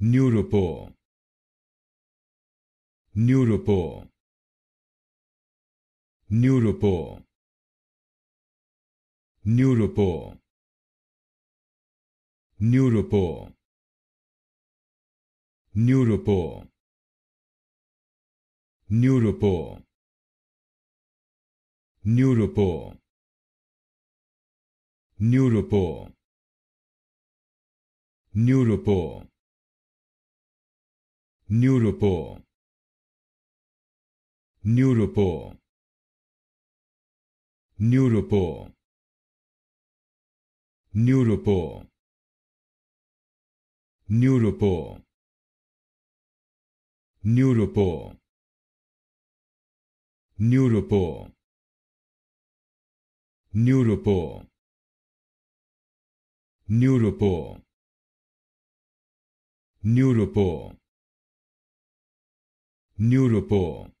Neuropore Neuropore Neuropore Neuropore Neuropore Neuropore Neuropore Neuropore Neuropore Neuropore Neuropore Neuropore Neuropore Neuropore Neuropore Neuropore Neuropore Neuropore Neuropore Neuropore neuropore.